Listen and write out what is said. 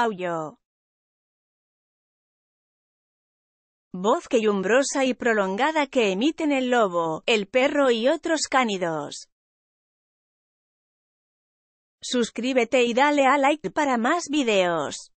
Aullido. Voz que y prolongada que emiten el lobo, el perro y otros cánidos. Suscríbete y dale a like para más videos.